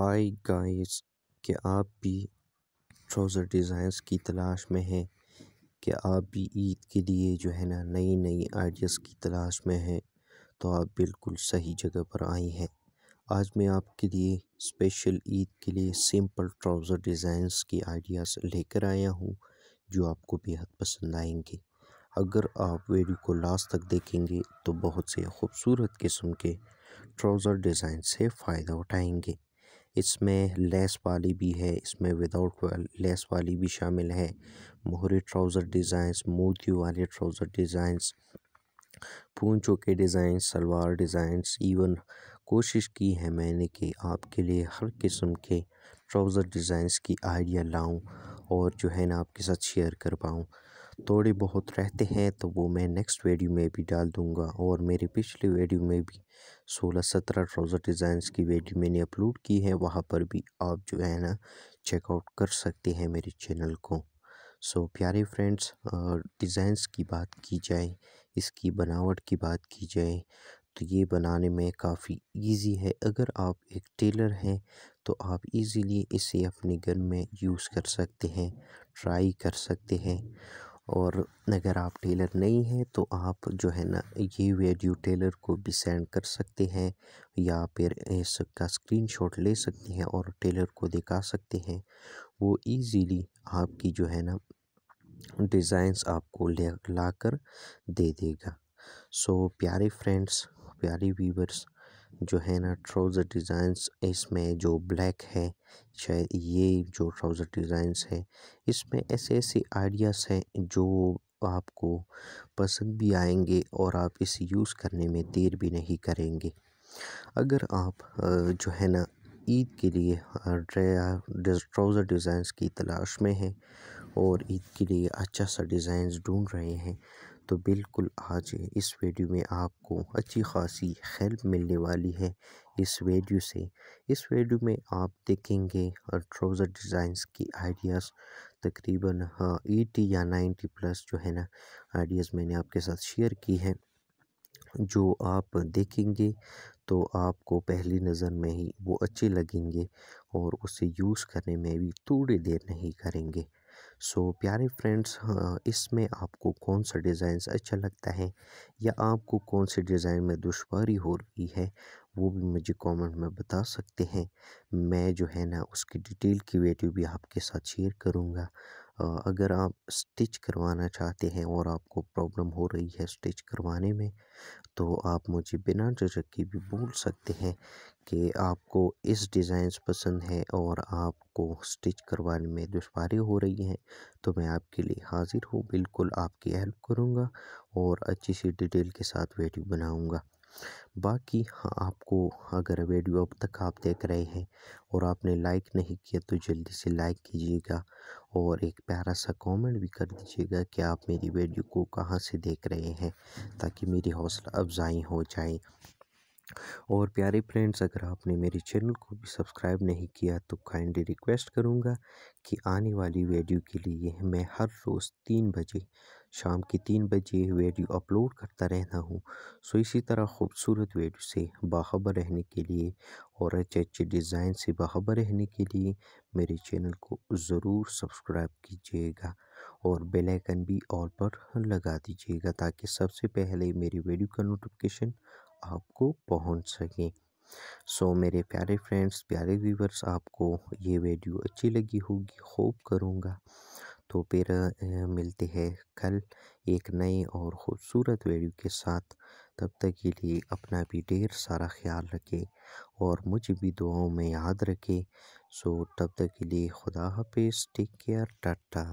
hi guys क्या आप भी ट्राउज़र डिज़ाइंस की तलाश में हैं क्या आप भी ईद के लिए जो है ना नई नई आइडियाज़ की तलाश में हैं तो आप बिल्कुल सही जगह पर आई हैं आज मैं आपके लिए स्पेशल ईद के लिए सिंपल ट्राउज़र डिज़ाइंस की आइडियाज़ लेकर आया हूँ जो आपको बेहद पसंद आएंगे अगर आप वीडियो को लास्ट तक देखेंगे तो बहुत से खूबसूरत किस्म के ट्राउज़र डिज़ाइन से फ़ायदा उठाएंगे इसमें लेस वाली भी है इसमें विदाउट लेस वाली भी शामिल है मोहरी ट्राउज़र डिज़ाइंस मोती वाले ट्राउज़र डिज़ाइंस पूंछों के डिज़ाइन सलवार डिज़ाइंस इवन कोशिश की है मैंने कि आपके लिए हर किस्म के ट्राउज़र डिज़ाइंस की आइडिया लाऊं और जो है ना आपके साथ शेयर कर पाऊँ थोड़े बहुत रहते हैं तो वो मैं नेक्स्ट वीडियो में भी डाल दूंगा और मेरी पिछली वीडियो में भी सोलह सत्रह ट्राउज़र डिज़ाइंस की वीडियो मैंने अपलोड की है वहाँ पर भी आप जो है ना चेकआउट कर सकते हैं मेरे चैनल को सो प्यारे फ्रेंड्स डिज़ाइंस की बात की जाए इसकी बनावट की बात की जाए तो ये बनाने में काफ़ी इजी है अगर आप एक टेलर हैं तो आप इजीली इसे अपने घर में यूज़ कर सकते हैं ट्राई कर सकते हैं और अगर आप टेलर नहीं हैं तो आप जो है ना ये वीडियो टेलर को भी सेंड कर सकते हैं या फिर इसका स्क्रीनशॉट ले सकते हैं और टेलर को दिखा सकते हैं वो इजीली आपकी जो है ना डिज़ाइंस आपको ला कर दे देगा सो प्यारे फ्रेंड्स प्यारे व्यूवर्स जो है ना ट्राउज़र डिज़ाइंस इसमें जो ब्लैक है शायद ये जो ट्राउज़र डिज़ाइंस है इसमें ऐसे ऐसे आइडियाज़ हैं जो आपको पसंद भी आएंगे और आप इसे यूज़ करने में देर भी नहीं करेंगे अगर आप जो है ना ईद के लिए ट्राउज़र डिज़ाइंस की तलाश में हैं और ईद के लिए अच्छा सा डिज़ाइंस ढूंढ रहे हैं तो बिल्कुल आज इस वीडियो में आपको अच्छी खासी हेल्प मिलने वाली है इस वीडियो से इस वीडियो में आप देखेंगे ट्राउज़र डिज़ाइंस की आइडियाज़ तकरीबन हाँ, एटी या नाइन्टी प्लस जो है ना आइडियाज़ मैंने आपके साथ शेयर की है जो आप देखेंगे तो आपको पहली नज़र में ही वो अच्छे लगेंगे और उसे यूज़ करने में भी थोड़ी देर नहीं करेंगे सो so, प्यारे फ्रेंड्स हाँ, इसमें आपको कौन सा डिज़ाइन अच्छा लगता है या आपको कौन से डिज़ाइन में दुशारी हो रही है वो भी मुझे कमेंट में बता सकते हैं मैं जो है ना उसकी डिटेल की वीडियो भी आपके साथ शेयर करूँगा अगर आप स्टिच करवाना चाहते हैं और आपको प्रॉब्लम हो रही है स्टिच करवाने में तो आप मुझे बिना झिझक के भी बोल सकते हैं कि आपको इस डिज़ाइन पसंद है और आपको स्टिच करवाने में दुशारी हो रही है तो मैं आपके लिए हाज़िर हूँ बिल्कुल आपकी हेल्प करूँगा और अच्छी सी डिटेल के साथ वीडियो बनाऊँगा बाकी हाँ आपको अगर वीडियो अब तक आप देख रहे हैं और आपने लाइक नहीं किया तो जल्दी से लाइक कीजिएगा और एक प्यारा सा कमेंट भी कर दीजिएगा कि आप मेरी वीडियो को कहाँ से देख रहे हैं ताकि मेरी हौसला अफजाई हो जाए और प्यारे फ्रेंड्स अगर आपने मेरे चैनल को भी सब्सक्राइब नहीं किया तो काइंडली रिक्वेस्ट करूँगा कि आने वाली वीडियो के लिए मैं हर रोज़ तीन बजे शाम के तीन बजे वीडियो अपलोड करता रहता हूँ सो इसी तरह खूबसूरत वीडियो से बाखबर रहने के लिए और अच्छे अच्छे डिज़ाइन से बाखबर रहने के लिए मेरे चैनल को ज़रूर सब्सक्राइब कीजिएगा और बेल आइकन भी ऑल पर लगा दीजिएगा ताकि सबसे पहले मेरी वीडियो का नोटिफिकेशन आपको पहुंच सके सो so, मेरे प्यारे फ्रेंड्स प्यारे व्यूवर्स आपको ये वीडियो अच्छी लगी होगी होप करूँगा तो फिर मिलते हैं कल एक नए और ख़ूबसूरत वीडियो के साथ तब तक के लिए अपना भी ढेर सारा ख्याल रखें और मुझे भी दुआओं में याद रखें सो तब तक के लिए खुदा हाफिज़ टेक केयर टाटा